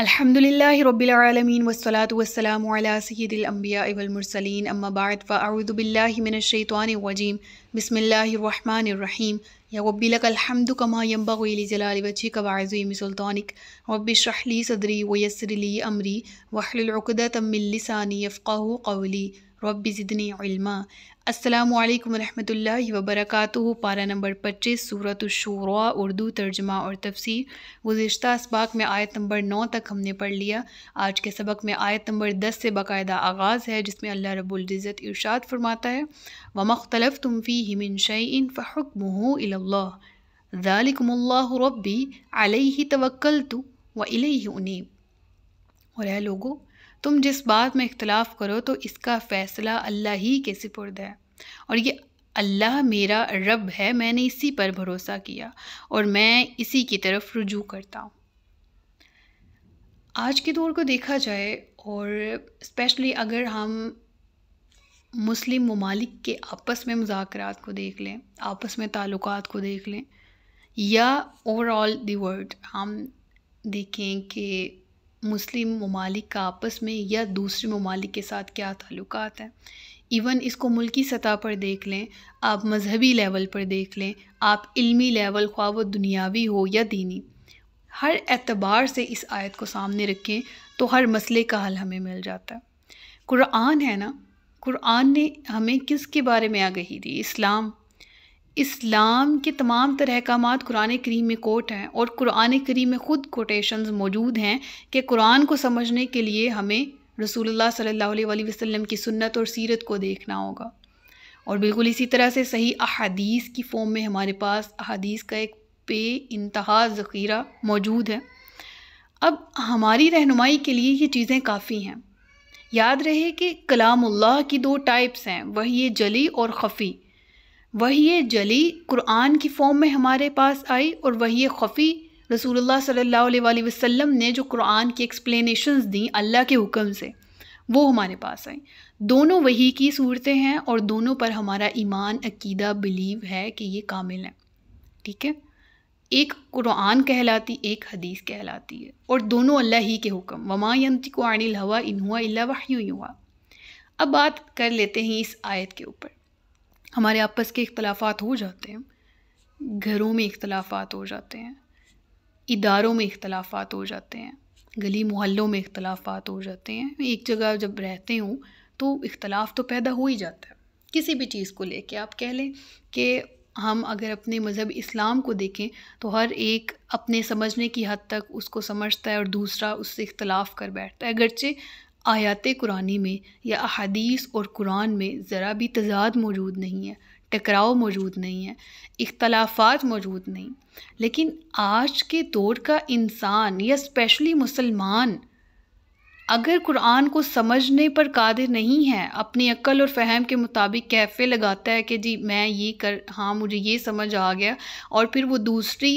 الحمد لله رب العالمين والصلاة والسلام على سيد الأنبياء والمرسلين أما بعد فأعوذ بالله من الشيطان الرجيم بسم الله الرحمن الرحيم يا رب لك الحمد كما ينبغي لجلال وجهك وعظيم سلطانك رب اشرح لي صدري ويسر لي أمري واحلل عقدة من لساني يفقه قولي رب زدني علما अस्सलाम वालेकुम रहमतुल्लाहि व बरकातुहू पारा नंबर पच्चीस सूरत शूरा उर्दू तर्जमा और तफसीर गुज्त इसबाक में आयत नंबर नौ तक हमने पढ़ लिया आज के सबक में आयत नंबर दस से बाकायदा आगाज़ है जिसमें अल्लाह रबुल्ज़त इर्शाद फरमाता है व मख्तलफ तुम फ़ी हिमिन शैन फ़ुकमह ज़ालिकमल्ला रबी अलही तवक्ल तो व इलही उनीब और है लोगों तुम जिस बात में इख्तलाफ करो तो इसका फ़ैसला अल्लाह ही के सिपुर्द है और ये अल्लाह मेरा रब है मैंने इसी पर भरोसा किया और मैं इसी की तरफ रुजू करता हूँ आज के दौर को देखा जाए और स्पेशली अगर हम मुस्लिम ममालिक के आपस में मुजाकरात को देख लें आपस में ताल्लुक को देख लें या ओवरऑल दी वर्ल्ड हम देखें कि मुस्लिम ममालिक का आपस में या दूसरे ममालिक के साथ क्या ताल्लुक हैं इवन इसको मुल्की सतह पर देख लें आप मजहबी लेवल पर देख लें आप इल्मी लेवल ख्वा व दुनियावी हो या दीनी हर एतबार से इस आयत को सामने रखें तो हर मसले का हल हमें मिल जाता है कुरान है ना कुरान ने हमें किसके बारे में आगही दी इस्लाम इस्लाम के तमाम तरह अहकाम कुरान करीम में कोट हैं और कुरान करीम में ख़ुद कोटेशंस मौजूद हैं कि कुरान को समझने के लिए हमें रसूलुल्लाह सल्लल्लाहु अलैहि वसल्लम की सुन्नत और सीरत को देखना होगा और बिल्कुल इसी तरह से सही अहदीस की फॉर्म में हमारे पास अहदीस का एक बे इंतहा ज़ख़ीरा मौजूद है अब हमारी रहनुमाई के लिए ये चीज़ें काफ़ी हैं याद रहे कि कलामुल्लाह की दो टाइप्स हैं वही जली और खफ़ी वही जली कुरान की फॉर्म में हमारे पास आई और वही खफ़ी रसूलुल्लाह सल्लल्लाहु अलैहि वसल्लम ने जो कुरान की एक्सप्लेनेशंस दी अल्लाह के हुक्म से वो हमारे पास आई दोनों वही की सूरतें हैं और दोनों पर हमारा ईमान अकीदा बिलीव है कि ये कामिल है ठीक है एक कुरान कहलाती एक हदीस कहलाती है और दोनों अल्लाह ही के हुक्म वमा अनिल हवा इन हुआ अल्ला वाह हुआ अब बात कर लेते हैं इस आयत के ऊपर हमारे आपस के इख्तलाफात हो जाते हैं घरों में इख्तलाफात हो जाते हैं इदारों में इख्तलाफात हो जाते हैं गली मोहल्लों में इख्तलाफात हो जाते हैं एक जगह जब रहते हूँ तो इख्तलाफ तो पैदा हो ही जाता है किसी भी चीज़ को लेके आप कह लें कि हम अगर अपने मज़हब इस्लाम को देखें तो हर एक अपने समझने की हद तक उसको समझता है और दूसरा उससे इख्तलाफ कर बैठता है अगरचे आयात कुरानी में या अदीस और कुरान में ज़रा भी तजाद मौजूद नहीं है टकराव मौजूद नहीं है इख्लाफा मौजूद नहीं लेकिन आज के दौर का इंसान या स्पेशली मुसलमान अगर कुरान को समझने पर कादिर नहीं है अपनी अक्ल और फहम के मुताबिक कैफ़े लगाता है कि जी मैं ये कर हाँ मुझे ये समझ आ गया और फिर वो दूसरी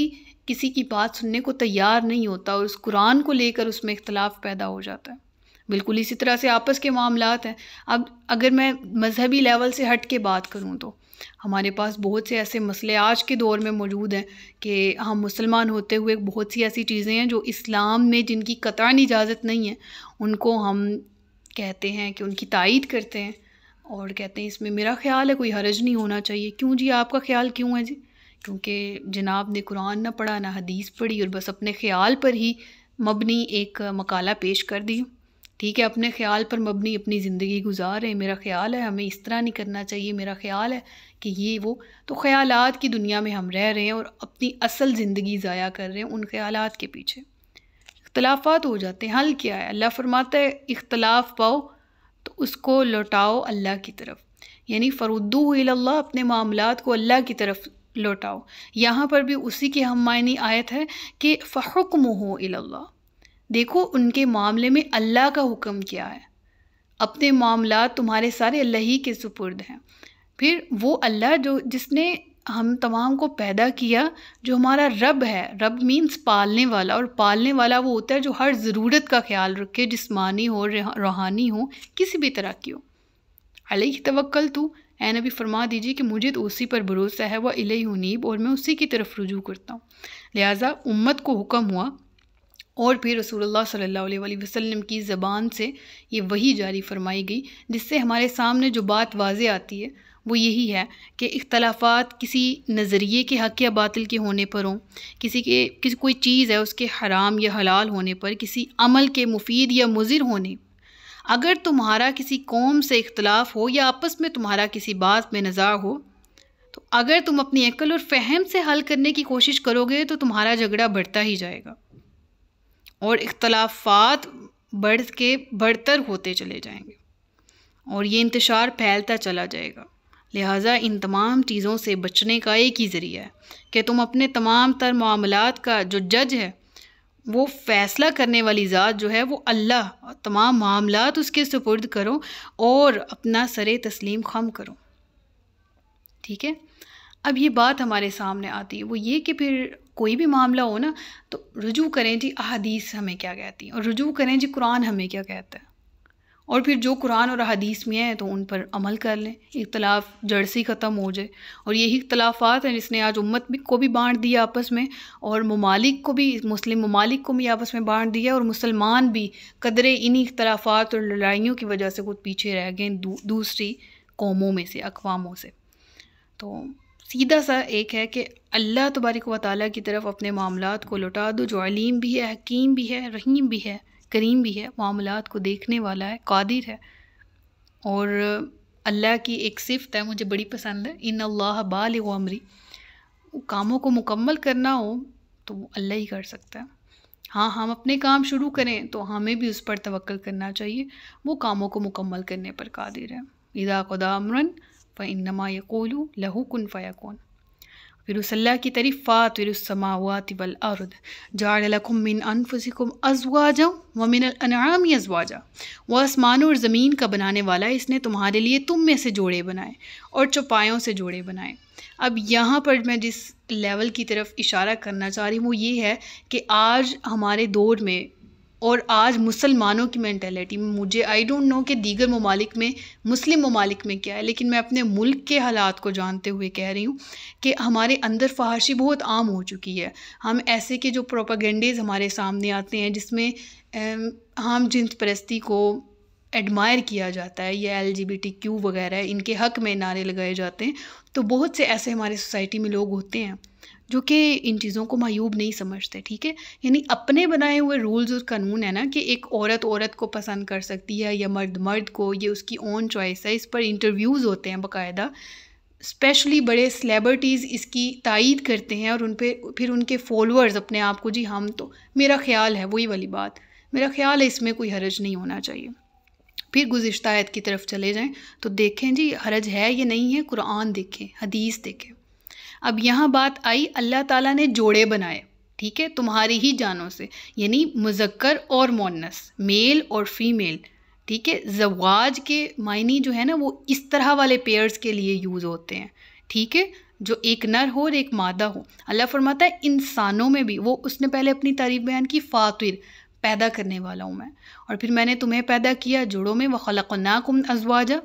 किसी की बात सुनने को तैयार नहीं होता और उस कुरान को लेकर उसमें इख्तलाफ पैदा हो जाता है बिल्कुल इसी तरह से आपस के मामला हैं अब अगर मैं मजहबी लेवल से हट के बात करूँ तो हमारे पास बहुत से ऐसे मसले आज के दौर में मौजूद हैं कि हम मुसलमान होते हुए बहुत सी ऐसी चीज़ें हैं जो इस्लाम में जिनकी कतान इजाज़त नहीं है उनको हम कहते हैं कि उनकी तायद करते हैं और कहते हैं इसमें मेरा ख्याल है कोई हरज नहीं होना चाहिए क्यों जी आपका ख्याल क्यों है जी क्योंकि जनाब ने कुरान ना पढ़ा ना हदीस पढ़ी और बस अपने ख्याल पर ही मबनी एक मकाला पेश कर दी ठीक है अपने ख्याल पर मबनी अपनी ज़िंदगी गुजार रहे हैं मेरा ख्याल है हमें इस तरह नहीं करना चाहिए मेरा ख्याल है कि ये वो तो ख्याल की दुनिया में हम रह रहे हैं और अपनी असल ज़िंदगी ज़ाया कर रहे हैं उन ख्याल के पीछे इख्तलाफात हो जाते हैं हल क्या है अल्लाह फरमाता है इख्तलाफ पाओ तो उसको लौटाओ अल्लाह की तरफ यानी फ़रुद्दू अल्लाह अपने मामला को अल्लाह की तरफ लौटाओ यहाँ पर भी उसी की हम मायनी आयत है कि फ़ुकम हो अल्लाह देखो उनके मामले में अल्लाह का हुक्म क्या है अपने मामला तुम्हारे सारे अल्लाह ही के सुपुर्द हैं फिर वो अल्लाह जो जिसने हम तमाम को पैदा किया जो हमारा रब है रब मीन्स पालने वाला और पालने वाला वो होता है जो हर ज़रूरत का ख्याल रखे जिसमानी हो रूहानी हो किसी भी तरह की हो अली की तवक्ल तू ए नबी फरमा दीजिए कि मुझे तो उसी पर भरोसा है वह इले हुनीब और मैं उसी की तरफ रुजू करता हूँ लिहाजा उम्मत को हुक्म हुआ और फिर रसूलुल्लाह सल्लल्लाहु अलैहि वसल्लम की ज़बान से ये वही जारी फरमाई गई जिससे हमारे सामने जो बात वाज आती है वो यही है कि इख्तलाफात किसी नज़रिए के हक़ या बातिल के होने पर हों किसी के किसी कोई चीज़ है उसके हराम या हलाल होने पर किसी अमल के मुफीद या मुजिर होने अगर तुम्हारा किसी कौम से इख्तलाफ हो या आपस में तुम्हारा किसी बात में नज़ा हो तो अगर तुम अपनी अक्ल और फहम से हल करने की कोशिश करोगे तो तुम्हारा झगड़ा बढ़ता ही जाएगा और इख्तलाफात बढ़ के बढ़तर होते चले जाएंगे और ये इंतशार फैलता चला जाएगा लिहाजा इन तमाम चीज़ों से बचने का एक ही ज़रिया है कि तुम अपने तमाम तर मामलात का जो जज है वो फ़ैसला करने वाली ज़ात जो है वो अल्लाह तमाम मामलात उसके सुपुर्द करो और अपना सर तस्लीम खम करो ठीक है अब ये बात हमारे सामने आती है वो ये कि फिर कोई भी मामला हो ना तो रुजू करें जी अदीस हमें क्या कहती हैं और रुजू करें जी कुरान हमें क्या कहता है और फिर जो कुरान और अदीस में है तो उन पर अमल कर लें इख्तलाफ जड़ से ख़त्म हो जाए और यही इख्तलाफात हैं जिसने आज उम्मत भी को भी बांट दिया आपस में और ममालिक को भी मुस्लिम ममालिक को भी आपस में बांट दिया और मुसलमान भी कदरे इन्हीं इख्तलाफात और लड़ाइयों की वजह से कुछ पीछे रह गए दूसरी कौमों में से अकवामों से तो सीधा सा एक है कि अल्लाह तबारक व ताली की तरफ अपने मामला को लौटा दो जो अलीम भी है हकीम भी है रहीम भी है करीम भी है मामला को देखने वाला है कादिर है और अल्लाह की एक सिफत है मुझे बड़ी पसंद है इन अल्लाह बाल अमरी कामों को मुकम्मल करना हो तो वो अल्लाह ही कर सकता है हाँ हम अपने काम शुरू करें तो हमें भी उस पर तवक्ल करना चाहिए वो कामों को मुकम्मल करने पर कादिर है इदा खुदा अमरन फ़नमा यकोलू लहू कन फ़यकून फिरुसल्ला की तरफ फ़ातरसमावात वलअर्द जाड़लकुम मिन अनफुसिकुम अजवाजा व मिन अनामी अजवाजा वह आसमान और ज़मीन का बनाने वाला इसने तुम्हारे लिए तुम में से जोड़े बनाए और चौपायों से जोड़े बनाए अब यहाँ पर मैं जिस लेवल की तरफ इशारा करना चाह रही हूँ वो ये है कि आज हमारे दौर में और आज मुसलमानों की मैंटेलिटी में मुझे आई डोंट नो कि दीगर ममालिक में मुस्लिम ममालिक में क्या है लेकिन मैं अपने मुल्क के हालात को जानते हुए कह रही हूँ कि हमारे अंदर फहाशी बहुत आम हो चुकी है हम ऐसे के जो प्रोपागेंडेज हमारे सामने आते हैं जिसमें हम जिन्स परस्ती को एडमायर किया जाता है या एल क्यू वगैरह इनके हक में नारे लगाए जाते हैं तो बहुत से ऐसे हमारे सोसाइटी में लोग होते हैं जो कि इन चीज़ों को मायूब नहीं समझते ठीक है यानी अपने बनाए हुए रूल्स और कानून है ना कि एक औरत औरत को पसंद कर सकती है या मर्द मर्द को ये उसकी ओन चॉइस है इस पर इंटरव्यूज़ होते हैं बाकायदा स्पेशली बड़े सेलेब्रिटीज़ इसकी तायद करते हैं और उन पर फिर उनके फॉलोअर्स अपने आप को जी हम तो मेरा ख्याल है वही वाली बात मेरा ख्याल है इसमें कोई हरज नहीं होना चाहिए फिर गुज्त आयत की तरफ चले जाएं तो देखें जी हरज है या नहीं है कुरान देखें हदीस देखें अब यहाँ बात आई अल्लाह ताला ने जोड़े बनाए ठीक है तुम्हारी ही जानों से यानी मुजक्कर और मोनस मेल और फीमेल ठीक है जवाज के मायने जो है ना वो इस तरह वाले पेयर्स के लिए यूज़ होते हैं ठीक है जो एक नर हो और एक मादा हो अल्लाह फरमाता है इंसानों में भी वो उसने पहले अपनी तारीफ बयान की फ़ातिर पैदा करने वाला हूँ मैं और फिर मैंने तुम्हें पैदा किया जोड़ों में व खलक़नाकुम अजवाजा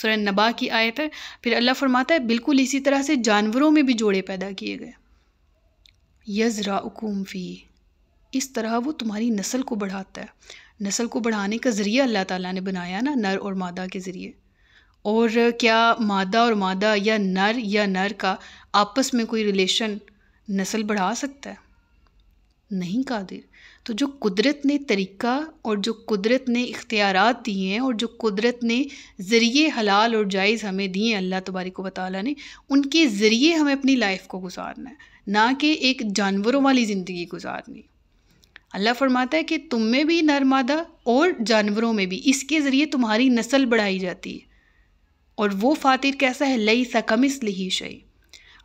सुरह नबा की आयत है फिर अल्लाह फरमाता है बिल्कुल इसी तरह से जानवरों में भी जोड़े पैदा किए गए यजरा फी इस तरह वो तुम्हारी नस्ल को बढ़ाता है नस्ल को बढ़ाने का ज़रिया अल्लाह ताला ने बनाया ना नर और मादा के ज़रिए और क्या मादा और मादा या नर या नर का आपस में कोई रिलेशन नस्ल बढ़ा सकता है नहीं कादिर तो जो कुदरत ने तरीक़ा और जो कुदरत ने इख्तियार दिए हैं और जो कुदरत ने ज़रिए हलाल और जायज़ हमें दिए हैं अल्लाह तबारिक व ताली ने उनके ज़रिए हमें अपनी लाइफ को गुजारना है ना कि एक जानवरों वाली ज़िंदगी गुजारनी अल्लाह फरमाता है कि तुम में भी नरमादा और जानवरों में भी इसके ज़रिए तुम्हारी नस्ल बढ़ाई जाती है और वो फ़ातिर कैसा है लई सकम लही शई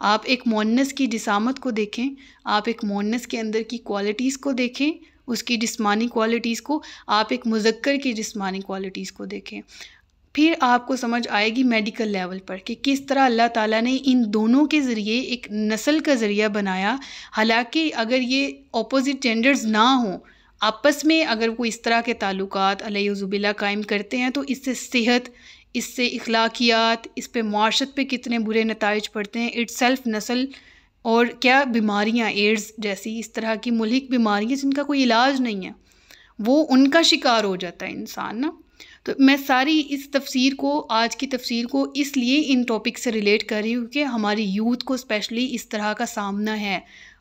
आप एक मोननेस की जिसामत को देखें आप एक मोननेस के अंदर की क्वालिटीज़ को देखें उसकी जिसमानी क्वालिटीज़ को आप एक मुजक्कर की जिसमानी क्वालिटीज़ को देखें फिर आपको समझ आएगी मेडिकल लेवल पर कि किस तरह अल्लाह ताला ने इन दोनों के ज़रिए एक नस्ल का ज़रिया बनाया हालांकि अगर ये ऑपोजिट जेंडर्स ना हों आपस में अगर वो इस तरह के ताल्लुकात अलैजुबिल्ला कायम करते हैं तो इससे सेहत इससे अखलाकियात इस पर मार्शत पर कितने बुरे नतज पड़ते हैं इट्स सेल्फ नसल और क्या बीमारियाँ एड्स जैसी इस तरह की मलिक बीमारियाँ जिनका कोई इलाज नहीं है वो उनका शिकार हो जाता है इंसान ना तो मैं सारी इस तफसीर को आज की तफसीर को इसलिए इन टॉपिक से रिलेट कर रही हूँ कि हमारी यूथ को स्पेशली इस तरह का सामना है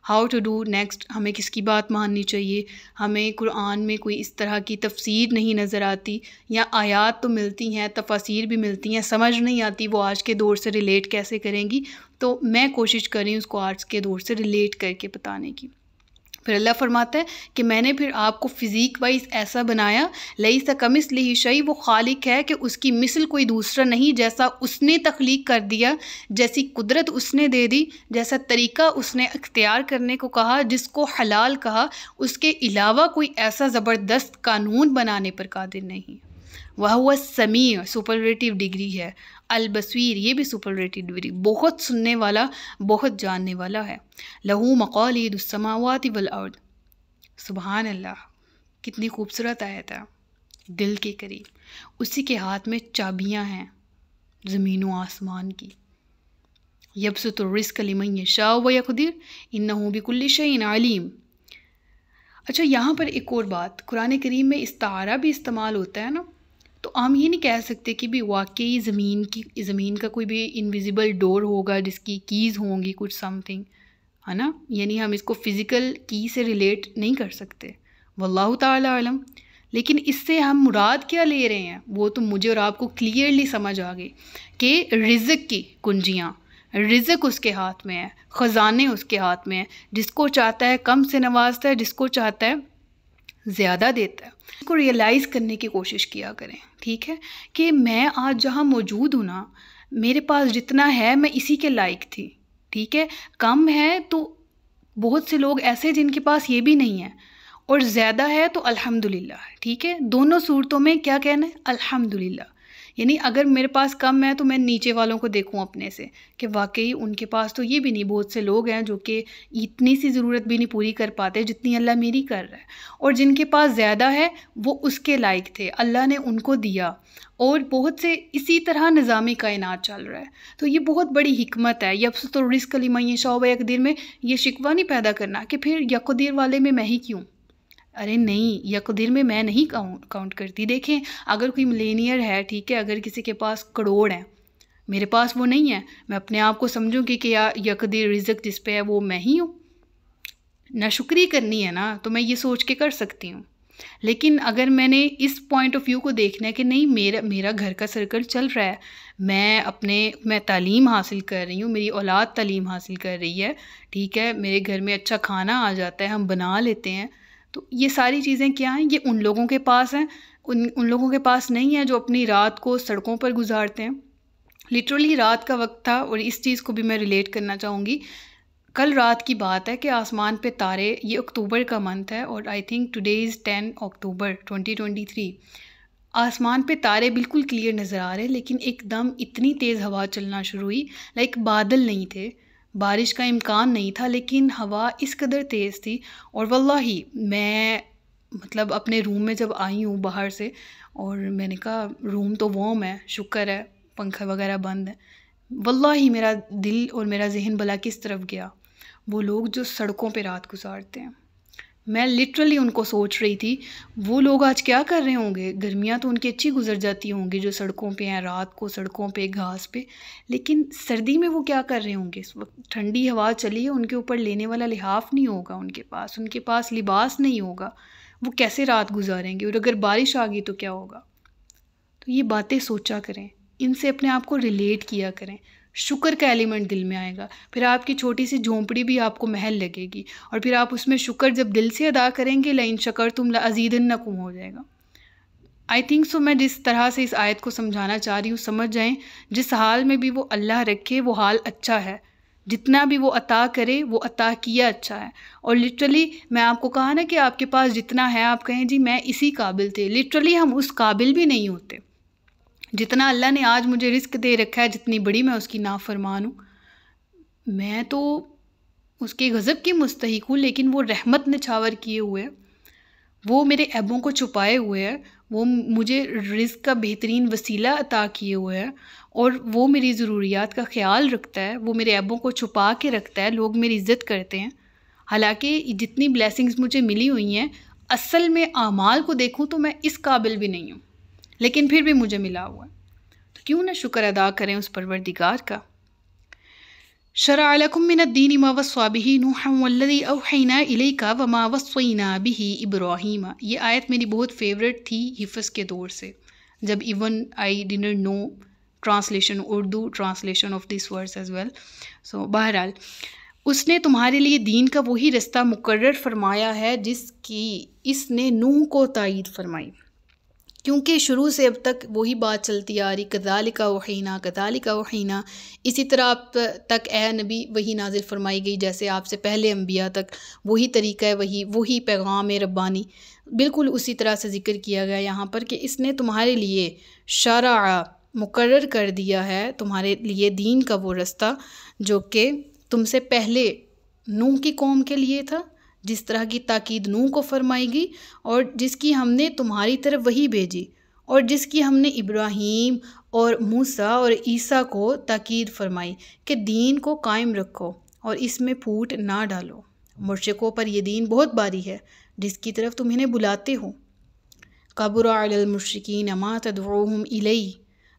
हाउ टू डू नेक्स्ट हमें किसकी बात माननी चाहिए हमें कुरान में कोई इस तरह की तफसीर नहीं नज़र आती या आयात तो मिलती हैं तफासिर भी मिलती हैं समझ नहीं आती वो आज के दौर से रिलेट कैसे करेंगी तो मैं कोशिश कर हूँ उसको आज के दौर से रिलेट करके बताने की फिर अल्लाह फरमाता है कि मैंने फिर आपको फ़िज़ीक वाइज ऐसा बनाया लई सा कमिस लही शई वो खालिक है कि उसकी मिसल कोई दूसरा नहीं जैसा उसने तख्लीक कर दिया जैसी कुदरत उसने दे दी जैसा तरीका उसने अख्तियार करने को कहा जिसको हलाल कहा उसके अलावा कोई ऐसा ज़बरदस्त कानून बनाने पर कादिर नहीं वह हुआ समीर सुपरटिव डिग्री है अलबसवीर ये भी सुपर सुपररेटेड बहुत सुनने वाला बहुत जानने वाला है लहू मकौलसमावत वलअर्द सुबहान अल्लाह कितनी खूबसूरत आया था दिल के करीब उसी के हाथ में चाबियां हैं ज़मीन व आसमान की तो रिस्क लिमन शाह व यकदीर इन बिकुल्ल शैन आलिम अच्छा यहाँ पर एक और बात कुरान करीम में तारा भी इस्तेमाल होता है ना तो हम ये नहीं कह सकते कि भी वाकई ज़मीन की ज़मीन का कोई भी इनविजिबल डोर होगा जिसकी कीज़ होंगी कुछ समथिंग है ना यानी हम इसको फ़िज़िकल की से रिलेट नहीं कर सकते वल्लाह आलम लेकिन इससे हम मुराद क्या ले रहे हैं वो तो मुझे और आपको क्लियरली समझ आ गई कि रिज़क की कुंजियाँ रिज़क उसके हाथ में है ख़जाने उसके हाथ में है जिसको चाहता है कम से नवाजता है जिसको चाहता है ज़्यादा देता है को रियलाइज़ करने की कोशिश किया करें ठीक है कि मैं आज जहाँ मौजूद हूँ ना मेरे पास जितना है मैं इसी के लायक थी ठीक है कम है तो बहुत से लोग ऐसे जिनके पास ये भी नहीं है और ज़्यादा है तो अल्हम्दुलिल्लाह ठीक है दोनों सूरतों में क्या कहना है अल्हम्दुलिल्लाह यानी अगर मेरे पास कम है तो मैं नीचे वालों को देखूँ अपने से कि वाकई उनके पास तो ये भी नहीं बहुत से लोग हैं जो कि इतनी सी ज़रूरत भी नहीं पूरी कर पाते जितनी अल्लाह मेरी कर रहा है और जिनके पास ज़्यादा है वो उसके लायक थे अल्लाह ने उनको दिया और बहुत से इसी तरह का कायनात चल रहा है तो ये बहुत बड़ी हमत है यब तो रिस्क मैं शाह एक दिन में ये शिकवा नहीं पैदा करना कि फिर यकोदीर वाले में मैं ही क्यों अरे नहीं यकदीर में मैं नहीं काउंट करती देखें अगर कोई मिलेनियर है ठीक है अगर किसी के पास करोड़ है मेरे पास वो नहीं है मैं अपने आप को समझूंगी कि यार यकदीर रिजक जिस पे है वो मैं ही हूँ ना शुक्री करनी है ना तो मैं ये सोच के कर सकती हूँ लेकिन अगर मैंने इस पॉइंट ऑफ व्यू को देखना है कि नहीं मेरा मेरा घर का सर्कल चल रहा है मैं अपने मैं तालीम हासिल कर रही हूँ मेरी औलाद तालीम हासिल कर रही है ठीक है मेरे घर में अच्छा खाना आ जाता है हम बना लेते हैं तो ये सारी चीज़ें क्या हैं ये उन लोगों के पास हैं उन उन लोगों के पास नहीं है जो अपनी रात को सड़कों पर गुजारते हैं लिटरली रात का वक्त था और इस चीज़ को भी मैं रिलेट करना चाहूँगी कल रात की बात है कि आसमान पे तारे ये अक्टूबर का मंथ है और I think today is ten October 2023 आसमान पे तारे बिल्कुल क्लियर नज़र आ रहे लेकिन एकदम इतनी तेज़ हवा चलना शुरू हुई लाइक बादल नहीं थे बारिश का इम्कान नहीं था लेकिन हवा इस कदर तेज़ थी और वल्ला ही मैं मतलब अपने रूम में जब आई हूँ बाहर से और मैंने कहा रूम तो वॉम है शुक्र है पंखा वगैरह बंद है वल्ला ही मेरा दिल और मेरा जहन भला किस तरफ गया वो लोग जो सड़कों पे रात गुजारते हैं मैं लिटरली उनको सोच रही थी वो लोग आज क्या कर रहे होंगे गर्मियाँ तो उनकी अच्छी गुजर जाती होंगी जो सड़कों पे हैं रात को सड़कों पे घास पे लेकिन सर्दी में वो क्या कर रहे होंगे इस वक्त ठंडी हवा चली है उनके ऊपर लेने वाला लिहाफ नहीं होगा उनके पास उनके पास लिबास नहीं होगा वो कैसे रात गुजारेंगे और अगर बारिश आ गई तो क्या होगा तो ये बातें सोचा करें इनसे अपने आप को रिलेट किया करें शुक्र का एलिमेंट दिल में आएगा फिर आपकी छोटी सी झोंपड़ी भी आपको महल लगेगी और फिर आप उसमें शुक्र जब दिल से अदा करेंगे लाइन शकर तुम अजीदन नकुम हो जाएगा आई थिंक सो मैं जिस तरह से इस आयत को समझाना चाह रही हूँ समझ जाएँ जिस हाल में भी वो अल्लाह रखे वो हाल अच्छा है जितना भी वो अता करे वो अता किया अच्छा है और लिटरली मैं आपको कहा ना कि आपके पास जितना है आप कहें जी मैं इसी काबिल थे लिटरली हम उस काबिल भी नहीं होते जितना अल्लाह ने आज मुझे रिस्क दे रखा है जितनी बड़ी मैं उसकी नाफरमान हूँ मैं तो उसके गज़ब की मुस्तक हूँ लेकिन वो रहमत नछावर किए हुए हैं वो मेरे ऐबों को छुपाए हुए हैं वो मुझे रिस्क का बेहतरीन वसीला अता किए हुए है और वो मेरी ज़रूरियात का ख्याल रखता है वो मेरे ऐबों को छुपा के रखता है लोग मेरी इज़्ज़त करते हैं हालांकि जितनी ब्लेसिंग्स मुझे मिली हुई हैं असल में आमाल को देखूँ तो मैं इस काबिल भी नहीं हूँ लेकिन फिर भी मुझे मिला हुआ तो क्यों ना शुक्र अदा करें उस परवरदिगार का शरालकुमिनद्दीन मवस्वाबिही नूहमल्लदी अवहैना इले का व मावस्वीना बिही आयत मेरी बहुत फेवरेट थी हिफस के दौर से जब even I didn't know translation Urdu translation of this words as well so बहरहाल उसने तुम्हारे लिए दीन का वही रास्ता मुकर्र फरमाया है जिसकी इसने नूह को तइद फरमाई क्योंकि शुरू से अब तक वही बात चलती आ रही कदालिका वहीना का वहीना इसी तरह आप तक ए नबी वही नाजिल फरमाई गई जैसे आपसे पहले अम्बिया तक वही तरीका है वही वही पैगाम रब्बानी बिल्कुल उसी तरह से जिक्र किया गया यहाँ पर कि इसने तुम्हारे लिए शरा मुकर कर दिया है तुम्हारे लिए दीन का वो रास्ता जो कि तुमसे पहले नू की कौम के लिए था जिस तरह की ताकीद नूह को फरमाई गई और जिसकी हमने तुम्हारी तरफ वही भेजी और जिसकी हमने इब्राहिम और मूसा और ईसा को ताकीद फरमाई कि दीन को कायम रखो और इसमें फूट ना डालो मुर्शकों पर यह दीन बहुत भारी है जिसकी तरफ तुम इन्हें बुलाते हो कबुरा अलमशरकिन अमा तदम इलई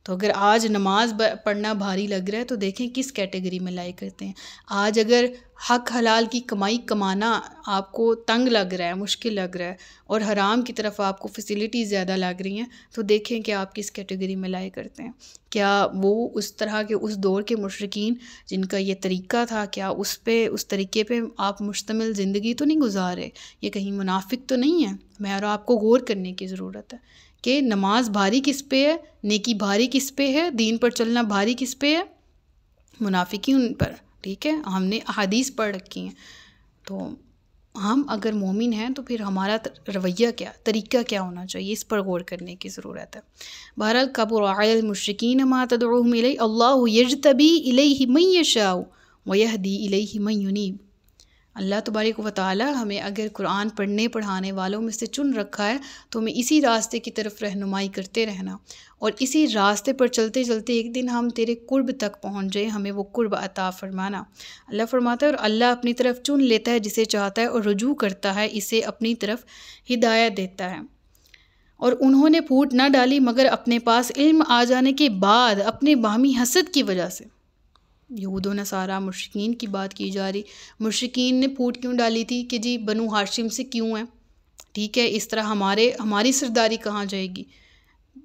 तो अगर आज नमाज पढ़ना भारी लग रहा है तो देखें किस कैटेगरी में लाए करते हैं आज अगर हक हलाल की कमाई कमाना आपको तंग लग रहा है मुश्किल लग रहा है और हराम की तरफ आपको फैसिलिटी ज़्यादा लग रही हैं तो देखें कि आप किस कैटेगरी में लाए करते हैं क्या वो उस तरह के उस दौर के मशरकिन जिनका ये तरीका था क्या उस पर उस तरीके पे आप मुश्तमिल ज़िंदगी तो नहीं गुजार रहे ये कहीं मुनाफिक तो नहीं है मैं और आपको गौर करने की ज़रूरत है कि नमाज भारी किस पे है नेकी भारी किस पे है दीन पर चलना भारी किस पे है मुनाफिकी उन पर ठीक है हमने अदीस पढ़ रखी हैं तो हम अगर मोमिन हैं तो फिर हमारा रवैया क्या तरीका क्या होना चाहिए इस पर गौर करने की ज़रूरत है बहरल कबूर मशरकिन मातदम अल्लाह यज तबी ही मई शाह वह दी मैं यूनीब अल्लाह तबारक वाली हमें अगर कुरान पढ़ने पढ़ाने वालों में से चुन रखा है तो हमें इसी रास्ते की तरफ रहनुमाई करते रहना और इसी रास्ते पर चलते चलते एक दिन हम तेरे कुर्ब तक पहुँच जाए हमें वो कुर्ब अता फ़रमाना अल्लाह फ़रमाता है और अल्लाह अपनी तरफ चुन लेता है जिसे चाहता है और रजू करता है इसे अपनी तरफ हिदायत देता है और उन्होंने फूट ना डाली मगर अपने पास इल्म आ जाने के बाद अपने बामी हसद की वजह से यहूद नसारा मुश्किन की बात की जा रही मुश्किन ने फूट क्यों डाली थी कि जी बनु हाशिम से क्यों है ठीक है इस तरह हमारे हमारी सरदारी कहाँ जाएगी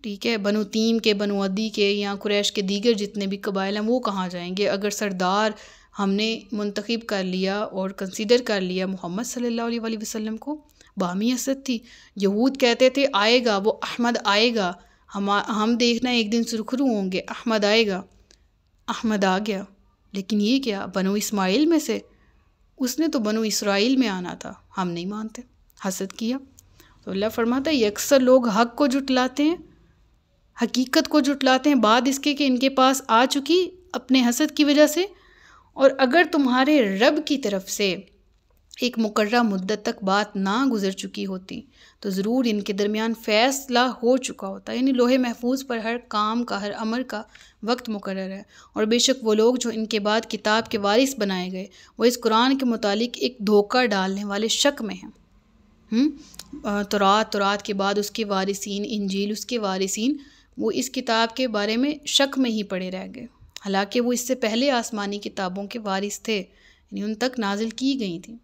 ठीक है बनु तीम के बनु अदी के या कुरैश के दीगर जितने भी कबाइल हैं वो कहाँ जाएंगे अगर सरदार हमने मंतखब कर लिया और कंसिडर कर लिया मोहम्मद सल्ला वसलम को बामी असद थी यहूद कहते थे आएगा वो अहमद आएगा हम हम देखना एक दिन सुरखरू होंगे अहमद आएगा अहमद आ गया लेकिन ये क्या बनो इस्माइल में से उसने तो बनो इसराइल में आना था हम नहीं मानते हसद किया तो अल्लाह फरमाता है अक्सर लोग हक को जुटलाते हैं हकीकत को जुटलाते हैं बाद इसके कि इनके पास आ चुकी अपने हसद की वजह से और अगर तुम्हारे रब की तरफ से एक मुकर्रा मुद्दत तक बात ना गुजर चुकी होती तो ज़रूर इनके दरमियान फ़ैसला हो चुका होता यानी लोहे महफूज पर हर काम का हर अमर का वक्त मुकर है और बेशक वो लोग जो इनके बाद किताब के वारिस बनाए गए वो इस कुरान के मुतालिक एक धोखा डालने वाले शक में हैं तो रात तो रात के बाद उसके वारिसिन इंजील उसके वारिसन वो इस किताब के बारे में शक में ही पड़े रह गए हालांकि वो इससे पहले आसमानी किताबों के वारिस थे यानी उन तक नाजिल की गई थी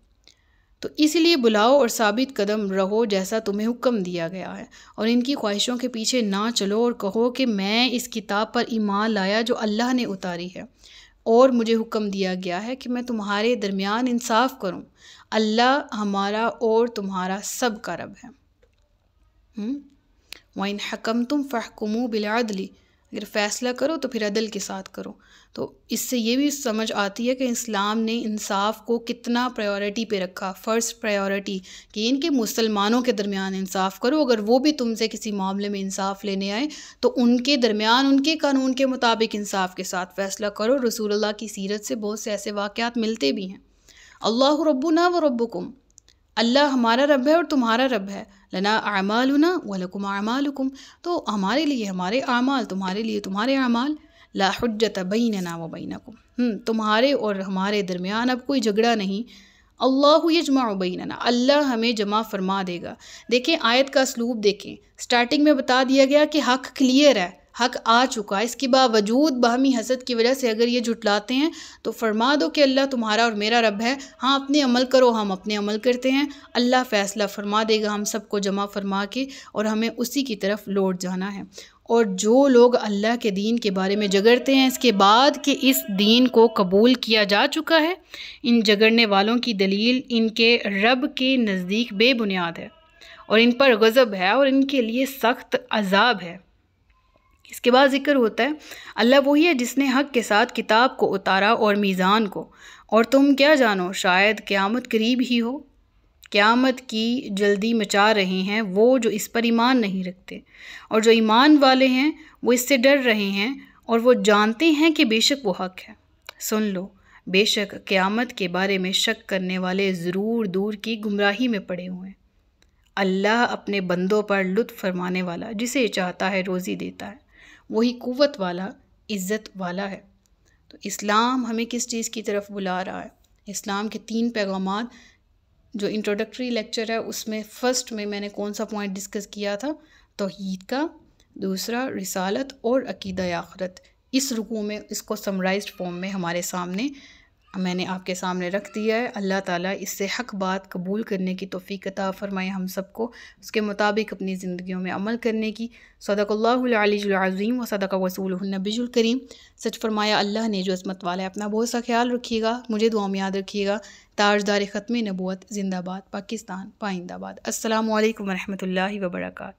तो इसलिए बुलाओ और साबित कदम रहो जैसा तुम्हें हुक्म दिया गया है और इनकी ख्वाहिशों के पीछे ना चलो और कहो कि मैं इस किताब पर ईमान लाया जो अल्लाह ने उतारी है और मुझे हुक्म दिया गया है कि मैं तुम्हारे दरमियान इंसाफ करूं अल्लाह हमारा और तुम्हारा सब का रब है वाइन हकम तुम फ़हकुमू बिलादली अगर फ़ैसला करो तो फिर अदल के साथ करो तो इससे ये भी समझ आती है कि इस्लाम ने इंसाफ को कितना प्रायोरिटी पे रखा फ़र्स्ट प्रायोरिटी कि इनके मुसलमानों के दरमियान इंसाफ करो अगर वो भी तुमसे किसी मामले में इंसाफ लेने आए तो उनके दरमियान उनके कानून के मुताबिक इंसाफ के साथ फ़ैसला करो रसूलुल्लाह की सीरत से बहुत से ऐसे वाक़ मिलते भी हैं अल्लाह रब्बुना व रब्बुकुम अल्लाह हमारा रब है और तुम्हारा रब है लना ना वलकुम आमालकुम तो हमारे लिए हमारे आमाल तुम्हारे लिए तुम्हारे आमाल ला हजत ना ना को तुम्हारे और हमारे दरमियान अब कोई झगड़ा नहीं अल्लाह यजमा ना अल्लाह हमें जमा फरमा देगा देखें आयत का स्लूब देखें स्टार्टिंग में बता दिया गया कि हक क्लियर है हक आ चुका है इसके बावजूद बाहमी हसद की वजह से अगर ये जुटलाते हैं तो फरमा दो कि अल्लाह तुम्हारा और मेरा रब है हाँ अपने अमल करो हम अपने अमल करते हैं अल्लाह फ़ैसला फरमा देगा हम सबको जमा फरमा के और हमें उसी की तरफ लौट जाना है और जो लोग अल्लाह के दीन के बारे में जगड़ते हैं इसके बाद कि इस दीन को कबूल किया जा चुका है इन जगड़ने वालों की दलील इनके रब के नज़दीक बेबुनियाद है और इन पर गज़ब है और इनके लिए सख्त अजाब है इसके बाद जिक्र होता है अल्लाह वही है जिसने हक के साथ किताब को उतारा और मीज़ान को और तुम क्या जानो शायद क़्यामत करीब ही हो क़्यामत की जल्दी मचा रहे हैं वो जो इस पर ईमान नहीं रखते और जो ईमान वाले हैं वो इससे डर रहे हैं और वो जानते हैं कि बेशक वो हक है सुन लो बेशक क़्यामत के बारे में शक करने वाले ज़रूर दूर की गुमराही में पड़े हुए हैं अल्लाह अपने बंदों पर लुत्फ़ फरमाने वाला जिसे चाहता है रोज़ी देता है वही क़वत वाला इज़्ज़त वाला है तो इस्लाम हमें किस चीज़ की तरफ बुला रहा है इस्लाम के तीन पैगाम जो इंट्रोडक्टरी लेक्चर है उसमें फ़र्स्ट में मैंने कौन सा पॉइंट डिस्कस किया था तोहीद का दूसरा रिसालत और अकीदा आखरत इस रुकू में इसको समराइज फॉर्म में हमारे सामने मैंने आपके सामने रख दिया है अल्लाह ताला इससे हक बात कबूल करने की तोफ़ी कता फ़रमाए हम सबको उसके मुताबिक अपनी ज़िंदगियों में अमल करने की सदक़ल्लाज़ीम व सदक करीम सच फरमाया अल्लाह ने जो अजमत वाला है अपना बहुत सा ख्याल रखिएगा मुझे दुआ में याद रखिएगा ताजदार ख़त्म नबूत ज़िंदाबाद पाकिस्तान पाइंदाबाद असल वरहमल वर्का